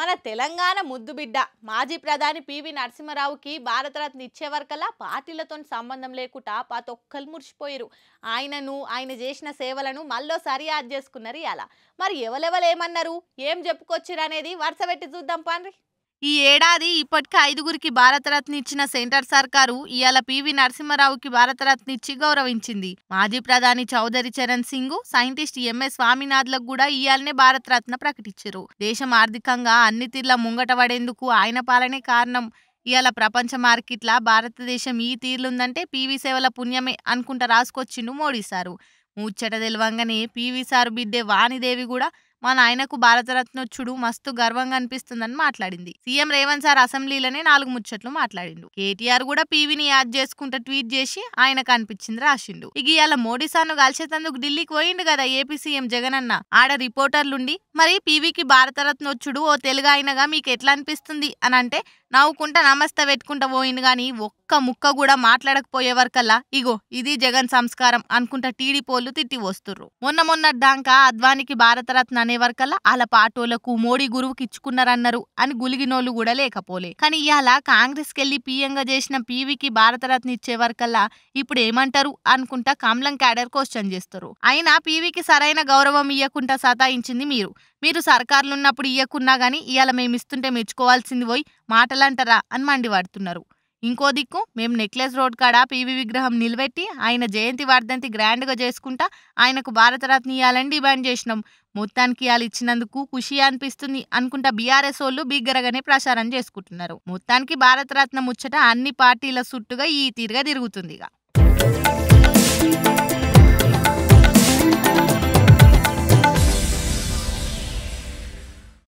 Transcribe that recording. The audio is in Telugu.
మన తెలంగాణ ముద్దుబిడ్డ మాజీ ప్రధాని పివి నరసింహరావుకి భారతరత్న ఇచ్చేవరకల్లా పార్టీలతో సంబంధం లేకుండా పాత ఒక్కరు మురిసిపోయారు ఆయనను ఆయన చేసిన సేవలను సరి యాద్ చేసుకున్నారు ఇలా మరి ఎవలెవలేమన్నారు ఏం చెప్పుకొచ్చిరనేది వరుస పెట్టి చూద్దాం పాండ్రి ఈ ఏడాది ఇప్పటికే ఐదుగురికి భారతరత్న ఇచ్చిన సెంటర్ సర్కారు ఇవాళ పివి నరసింహారావుకి భారతరత్న ఇచ్చి గౌరవించింది మాజీ ప్రధాని చౌదరి చరణ్ సింగ్ సైంటిస్ట్ ఎంఎస్ స్వామినాథ్లకు కూడా ఇయాలనే భారతరత్న ప్రకటించారు దేశం ఆర్థికంగా అన్ని తీర్ల ముంగట పడేందుకు ఆయన పాలనే కారణం ఇవాళ ప్రపంచ మార్కెట్ల భారతదేశం ఈ తీర్లుందంటే పీవీ సేవల పుణ్యమే అనుకుంటా రాసుకొచ్చిండు మోడీ సారు ముచ్చట తెలివంగానే పీవీ సారు బిడ్డే వాణిదేవి కూడా మా నాయనకు భారతరత్నోచ్చుడు మస్తు గర్వంగా అనిపిస్తుందని మాట్లాడింది సీఎం రేవంత్ సార్ అసెంబ్లీలోనే నాలుగు ముచ్చట్లు మాట్లాడిండు కేటీఆర్ కూడా పీవీని యాడ్ చేసుకుంటూ ట్వీట్ చేసి ఆయనకు అనిపించింది రాసిండు ఇక ఇలా మోడీ సార్ను కలిసేతందుకు ఢిల్లీకి పోయిండు కదా ఏపీ సీఎం జగన్ అన్న ఆడ రిపోర్టర్లుండి మరి పీవీకి వచ్చుడు ఓ తెలుగు అయినగా మీకు ఎట్లా అనిపిస్తుంది అని అంటే నవ్వుకుంటా నమస్తే పెట్టుకుంటా పోయింది కానీ ఒక్క ముక్క కూడా మాట్లాడకపోయేవారు కల్లా ఇగో ఇది జగన్ సంస్కారం అనుకుంటా టీడీ పోలు తిట్టి వస్తుర్రు మొన్న మొన్న దాకా అద్వానికి భారతరత్న అనేవారు కల్లా వాళ్ళ పాటోలకు మోడీ గురువుకి ఇచ్చుకున్నారన్నారు అని గులిగినోళ్ళు కూడా లేకపోలే కానీ ఇవాళ కాంగ్రెస్ కెళ్లి పీఎంగా చేసిన పీవీకి భారతరత్న ఇచ్చేవారు కల్లా ఇప్పుడు ఏమంటారు అనుకుంటా కమలం క్యాడర్ క్వశ్చన్ చేస్తారు అయినా పీవీకి సరైన గౌరవం ఇవ్వకుండా సతాయించింది మీరు మీరు సర్కారులు ఉన్నప్పుడు ఇయ్యకున్నా కానీ ఇవాళ మేము ఇస్తుంటే మెచ్చుకోవాల్సింది పోయి మాటలంటారా అని మండిపడుతున్నారు ఇంకో దిక్కు మేము నెక్లెస్ రోడ్ కాడ పీవీ విగ్రహం నిలబెట్టి ఆయన జయంతి వర్ధంతి గ్రాండ్గా చేసుకుంటా ఆయనకు భారతరత్న ఇవ్వాలని డిమాండ్ చేసినాం మొత్తానికి ఇవాళ ఇచ్చినందుకు ఖుషి అనిపిస్తుంది అనుకుంటా బీఆర్ఎస్ వాళ్ళు బిగ్గరగానే ప్రచారం చేసుకుంటున్నారు మొత్తానికి భారతరత్న ముచ్చట అన్ని పార్టీల సుట్టుగా ఈ తీరుగా తిరుగుతుంది ఇక